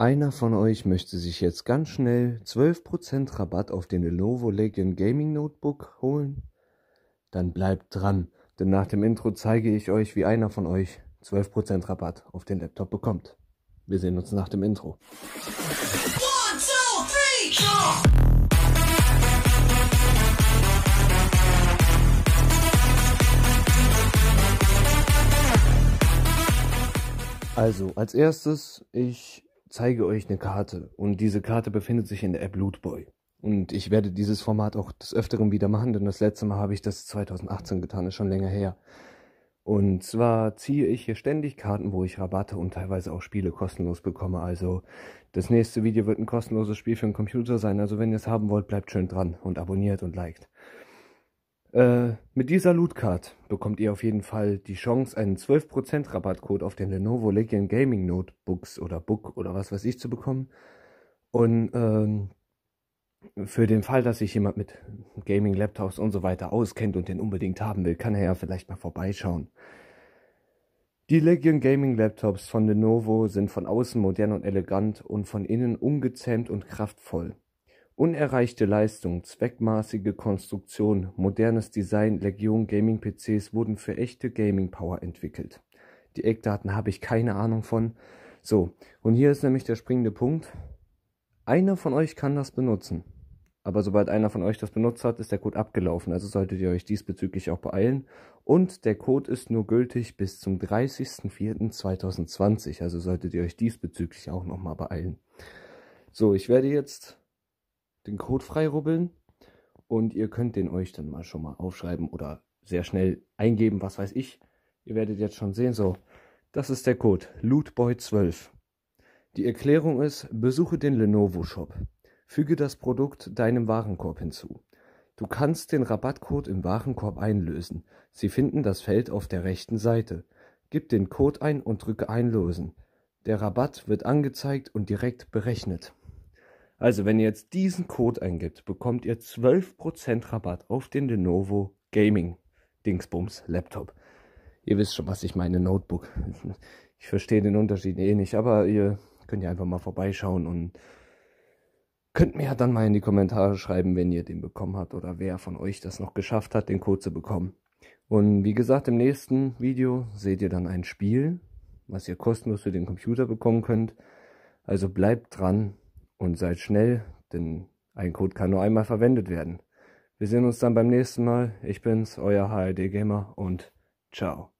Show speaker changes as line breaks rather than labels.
Einer von euch möchte sich jetzt ganz schnell 12% Rabatt auf den Lenovo Legion Gaming Notebook holen? Dann bleibt dran, denn nach dem Intro zeige ich euch, wie einer von euch 12% Rabatt auf den Laptop bekommt. Wir sehen uns nach dem Intro. One, two, three, go! Also, als erstes, ich zeige euch eine Karte und diese Karte befindet sich in der App Lootboy. Und ich werde dieses Format auch des Öfteren wieder machen, denn das letzte Mal habe ich das 2018 getan, ist schon länger her. Und zwar ziehe ich hier ständig Karten, wo ich Rabatte und teilweise auch Spiele kostenlos bekomme. Also das nächste Video wird ein kostenloses Spiel für den Computer sein. Also wenn ihr es haben wollt, bleibt schön dran und abonniert und liked. Äh, mit dieser Lootcard bekommt ihr auf jeden Fall die Chance, einen 12% Rabattcode auf den Lenovo Legion Gaming Notebooks oder Book oder was weiß ich zu bekommen. Und ähm, für den Fall, dass sich jemand mit Gaming, Laptops und so weiter auskennt und den unbedingt haben will, kann er ja vielleicht mal vorbeischauen. Die Legion Gaming Laptops von Lenovo sind von außen modern und elegant und von innen ungezähmt und kraftvoll. Unerreichte Leistung, zweckmäßige Konstruktion, modernes Design Legion Gaming-PCs wurden für echte Gaming-Power entwickelt. Die Eckdaten habe ich keine Ahnung von. So, und hier ist nämlich der springende Punkt. Einer von euch kann das benutzen. Aber sobald einer von euch das benutzt hat, ist der Code abgelaufen. Also solltet ihr euch diesbezüglich auch beeilen. Und der Code ist nur gültig bis zum 30.04.2020. Also solltet ihr euch diesbezüglich auch nochmal beeilen. So, ich werde jetzt den Code freirubbeln und ihr könnt den euch dann mal schon mal aufschreiben oder sehr schnell eingeben, was weiß ich. Ihr werdet jetzt schon sehen, so, das ist der Code Lootboy12. Die Erklärung ist, besuche den Lenovo Shop. Füge das Produkt deinem Warenkorb hinzu. Du kannst den Rabattcode im Warenkorb einlösen. Sie finden das Feld auf der rechten Seite. Gib den Code ein und drücke Einlösen. Der Rabatt wird angezeigt und direkt berechnet. Also, wenn ihr jetzt diesen Code eingibt, bekommt ihr 12% Rabatt auf den Lenovo Gaming Dingsbums Laptop. Ihr wisst schon, was ich meine, Notebook. Ich verstehe den Unterschied eh nicht, aber ihr könnt ja einfach mal vorbeischauen und könnt mir ja dann mal in die Kommentare schreiben, wenn ihr den bekommen habt oder wer von euch das noch geschafft hat, den Code zu bekommen. Und wie gesagt, im nächsten Video seht ihr dann ein Spiel, was ihr kostenlos für den Computer bekommen könnt. Also bleibt dran, und seid schnell, denn ein Code kann nur einmal verwendet werden. Wir sehen uns dann beim nächsten Mal. Ich bin's, euer HRD Gamer und ciao.